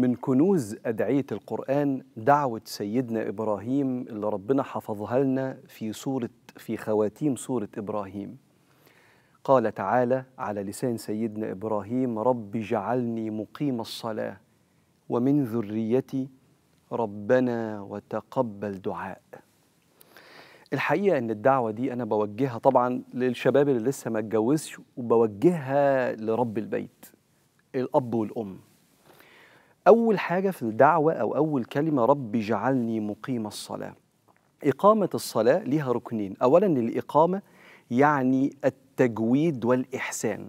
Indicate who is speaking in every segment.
Speaker 1: من كنوز أدعية القرآن دعوة سيدنا إبراهيم اللي ربنا حفظها لنا في سورة في خواتيم سورة إبراهيم. قال تعالى على لسان سيدنا إبراهيم رب اجعلني مقيم الصلاة ومن ذريتي ربنا وتقبل دعاء. الحقيقة إن الدعوة دي أنا بوجهها طبعا للشباب اللي لسه ما اتجوزش وبوجهها لرب البيت الأب والأم. أول حاجة في الدعوة أو أول كلمة رب جعلني مقيم الصلاة إقامة الصلاة لها ركنين أولا الإقامة يعني التجويد والإحسان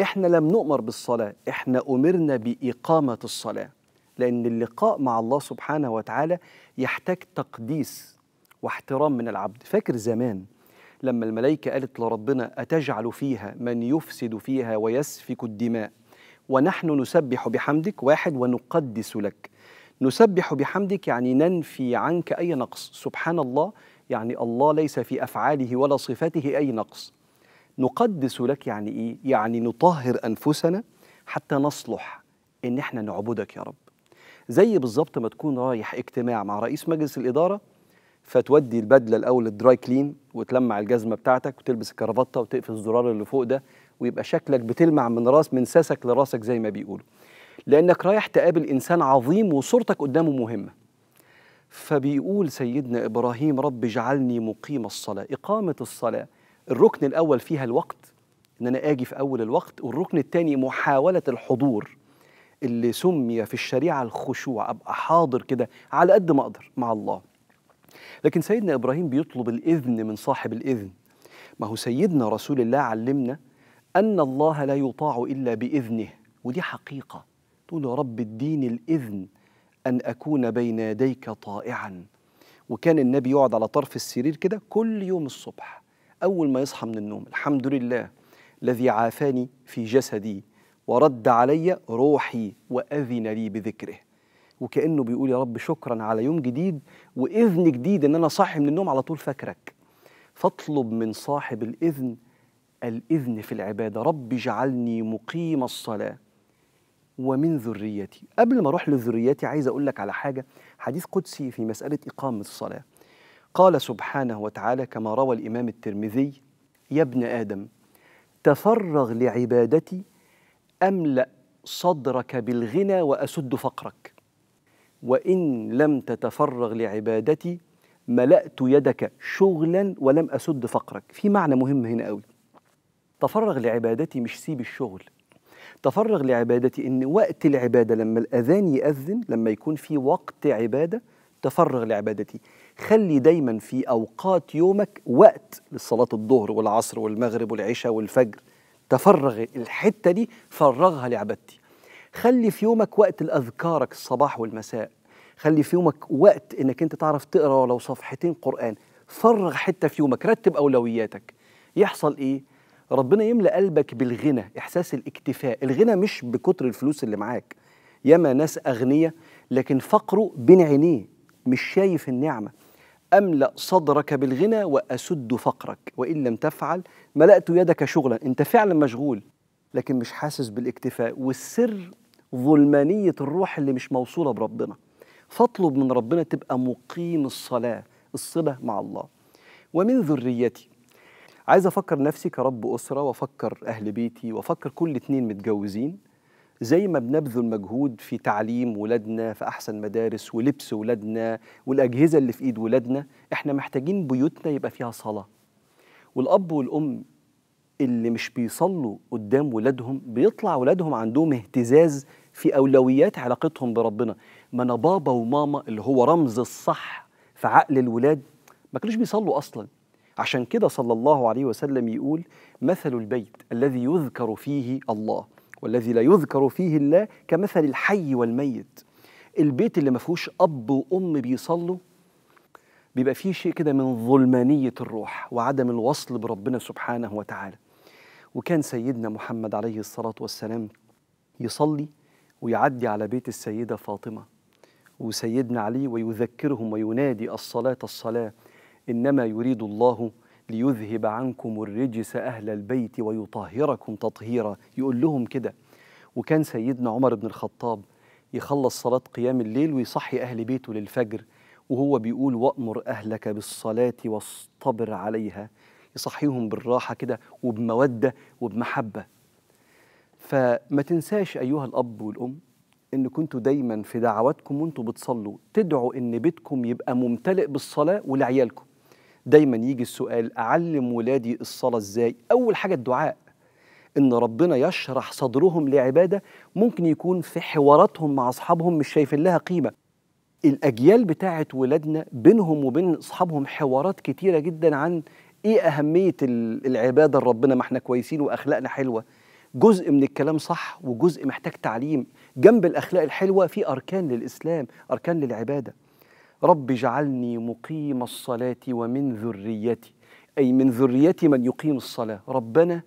Speaker 1: إحنا لم نؤمر بالصلاة إحنا أمرنا بإقامة الصلاة لأن اللقاء مع الله سبحانه وتعالى يحتاج تقديس واحترام من العبد فاكر زمان لما الملائكة قالت لربنا أتجعل فيها من يفسد فيها ويسفك الدماء ونحن نسبح بحمدك واحد ونقدس لك نسبح بحمدك يعني ننفي عنك أي نقص سبحان الله يعني الله ليس في أفعاله ولا صفاته أي نقص نقدس لك يعني إيه؟ يعني نطهر أنفسنا حتى نصلح إن إحنا نعبدك يا رب زي بالظبط ما تكون رايح اجتماع مع رئيس مجلس الإدارة فتودي البدله الاول للدراي كلين وتلمع الجزمه بتاعتك وتلبس الكرافته وتقفل الزرار اللي فوق ده ويبقى شكلك بتلمع من راس من ساسك لراسك زي ما بيقولوا لانك رايح تقابل انسان عظيم وصورتك قدامه مهمه فبيقول سيدنا ابراهيم رب اجعلني مقيم الصلاه اقامه الصلاه الركن الاول فيها الوقت ان انا اجي في اول الوقت والركن الثاني محاوله الحضور اللي سمي في الشريعه الخشوع ابقى حاضر كده على قد ما اقدر مع الله لكن سيدنا إبراهيم بيطلب الإذن من صاحب الإذن ما هو سيدنا رسول الله علمنا أن الله لا يطاع إلا بإذنه ودي حقيقة تقول يا رب اديني الإذن أن أكون بين يديك طائعا وكان النبي يقعد على طرف السرير كده كل يوم الصبح أول ما يصحى من النوم الحمد لله الذي عافاني في جسدي ورد علي روحي وأذن لي بذكره وكانه بيقول يا رب شكرا على يوم جديد واذن جديد ان انا صاحي من النوم على طول فاكرك فاطلب من صاحب الاذن الاذن في العباده رب اجعلني مقيم الصلاه ومن ذريتي قبل ما اروح لذريتي عايز اقول لك على حاجه حديث قدسي في مساله اقامه الصلاه قال سبحانه وتعالى كما روى الامام الترمذي يا ابن ادم تفرغ لعبادتي املا صدرك بالغنى واسد فقرك وإن لم تتفرغ لعبادتي ملأت يدك شغلا ولم أسد فقرك في معنى مهم هنا قوي تفرغ لعبادتي مش سيب الشغل تفرغ لعبادتي ان وقت العباده لما الاذان ياذن لما يكون في وقت عباده تفرغ لعبادتي خلي دايما في اوقات يومك وقت لصلاه الظهر والعصر والمغرب والعشاء والفجر تفرغ الحته دي فرغها لعبادتي خلي في يومك وقت لأذكارك الصباح والمساء خلي في يومك وقت إنك أنت تعرف تقرأ ولو صفحتين قرآن فرغ حتة في يومك رتب أولوياتك يحصل إيه؟ ربنا يملأ قلبك بالغنى إحساس الاكتفاء الغنى مش بكتر الفلوس اللي معاك ياما ناس أغنياء لكن فقره بين عينيه مش شايف النعمة أملأ صدرك بالغنى وأسد فقرك وإن لم تفعل ملأت يدك شغلا أنت فعلا مشغول لكن مش حاسس بالاكتفاء والسر ظلمانية الروح اللي مش موصولة بربنا فاطلب من ربنا تبقى مقيم الصلاة الصلة مع الله ومن ذريتي عايز أفكر نفسي كرب أسرة وأفكر أهل بيتي وأفكر كل اتنين متجوزين زي ما بنبذل مجهود في تعليم ولادنا في أحسن مدارس ولبس ولادنا والأجهزة اللي في إيد ولادنا إحنا محتاجين بيوتنا يبقى فيها صلاة والأب والأم اللي مش بيصلوا قدام ولادهم بيطلع ولادهم عندهم اهتزاز في أولويات علاقتهم بربنا ما أنا بابا وماما اللي هو رمز الصح في عقل الولاد ما كانوش بيصلوا أصلا عشان كده صلى الله عليه وسلم يقول مثل البيت الذي يذكر فيه الله والذي لا يذكر فيه الله كمثل الحي والميت البيت اللي ما فيهوش أب وأم بيصلوا بيبقى فيه شيء كده من ظلمانية الروح وعدم الوصل بربنا سبحانه وتعالى وكان سيدنا محمد عليه الصلاة والسلام يصلي ويعدي على بيت السيدة فاطمة وسيدنا علي ويذكرهم وينادي الصلاة الصلاة إنما يريد الله ليذهب عنكم الرجس أهل البيت ويطهركم تطهيرا يقول لهم كده وكان سيدنا عمر بن الخطاب يخلص صلاة قيام الليل ويصحي أهل بيته للفجر وهو بيقول وأمر أهلك بالصلاة واصطبر عليها يصحيهم بالراحة كده وبمودة وبمحبة فما تنساش أيها الأب والأم إن كنتوا دايما في دعواتكم وانتوا بتصلوا تدعوا إن بيتكم يبقى ممتلئ بالصلاة ولعيالكم دايما يجي السؤال أعلم ولادي الصلاة إزاي أول حاجة الدعاء ان ربنا يشرح صدرهم لعباده ممكن يكون في حواراتهم مع اصحابهم مش شايفين لها قيمه الاجيال بتاعه ولادنا بينهم وبين اصحابهم حوارات كتيره جدا عن ايه اهميه العباده لربنا ما احنا كويسين واخلاقنا حلوه جزء من الكلام صح وجزء محتاج تعليم جنب الأخلاق الحلوة في أركان للإسلام أركان للعبادة رب اجعلني مقيم الصلاة ومن ذريتي أي من ذريتي من يقيم الصلاة ربنا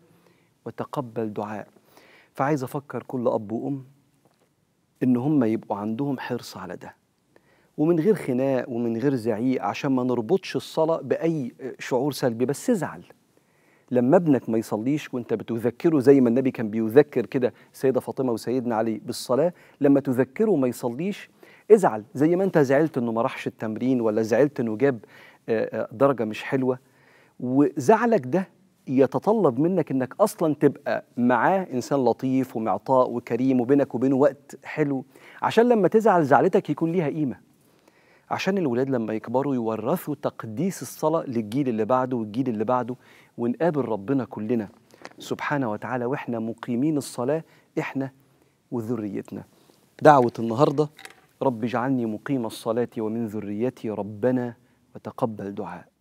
Speaker 1: وتقبل دعاء فعايز أفكر كل أب وأم إن هم يبقوا عندهم حرص على ده ومن غير خناق ومن غير زعيق عشان ما نربطش الصلاة بأي شعور سلبي بس ازعل لما ابنك ما يصليش وانت بتذكره زي ما النبي كان بيذكر كده السيده فاطمه وسيدنا علي بالصلاه لما تذكره ما يصليش ازعل زي ما انت زعلت انه ما راحش التمرين ولا زعلت انه جاب آه، آه، درجه مش حلوه وزعلك ده يتطلب منك انك اصلا تبقى معاه انسان لطيف ومعطاء وكريم وبينك وبينه وقت حلو عشان لما تزعل زعلتك يكون ليها قيمه عشان الولاد لما يكبروا يورثوا تقديس الصلاة للجيل اللي بعده والجيل اللي بعده ونقابل ربنا كلنا سبحانه وتعالى واحنا مقيمين الصلاة احنا وذريتنا دعوة النهاردة رب اجعلني مقيم الصلاة ومن ذريتي ربنا وتقبل دعاء